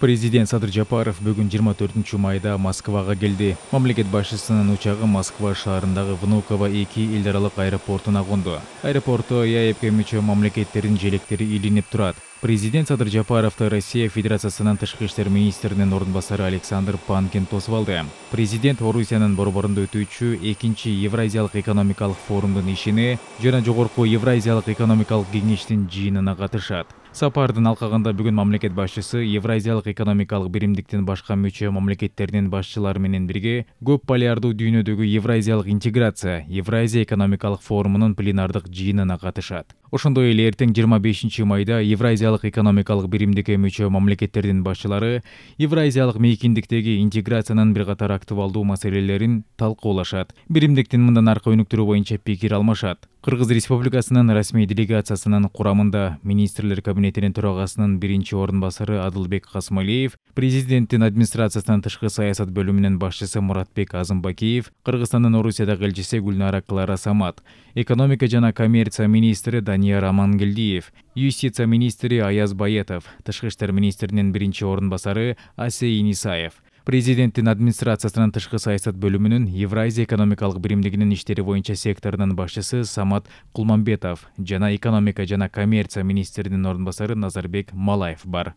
президент садыр жапаров бүгін 24 майда Москваға келди мамлекет башчысынын учагы москва шаарындагы внуково эки эл аралык аэропортуна конду аэропортто аэпке мүчө мамлекеттердин желектери илинип турат президент садыр жапаровду россия федерациясынын тышкы иштер министринин орун александр панкин тосуп алды президент орусиянын борборунда өтүүчү экинчи евразиялык экономикалык форумдун ишине жана жогорку евразиялык экономикалык кеңештин жыйынына катышат сапардын алкагында бүгін мамлекет башчысы евразиялык экономикалық биримдиктин башка мүчө мамлекеттеринин башчылары менен бирге көп полярдуу дүйнөдөгү евразиялык интеграция евразия экономикалық форумунун пленардык жыйынына катышат ошондой эле эртең жыйырма бешинчи майда евразиялык экономикалык биримдикке мүчө мамлекеттердин башчылары евразиялык мейкиндиктеги интеграциянын бир катар актуалдуу маселелерин талкуулашат биримдиктин мындан аркы өнүктүрүү боюнча пикир алмашат кыргыз республикасынын расмий делегациясынын құрамында министрлер кабинетинин төрагасынын биринчи орун басары адылбек касымалиев президенттин администрациясынын тышкы саясат бөлүмүнүн башчысы муратбек азымбакиев кыргызстандын орусиядагы элчиси гүлнара клара самат экономика жана коммерция министри данияр амангелдиев юстиция министри аяз баетов тышкы иштер министринин биринчи орун басары асей инисаев президенттин администрациясынын тышкы саясат бөлүмүнүн евразия экономикалык биримдигинин иштери боюнча секторунун башчысы самат кулмамбетов жана экономика жана коммерция министринин орун басары назарбек малаев бар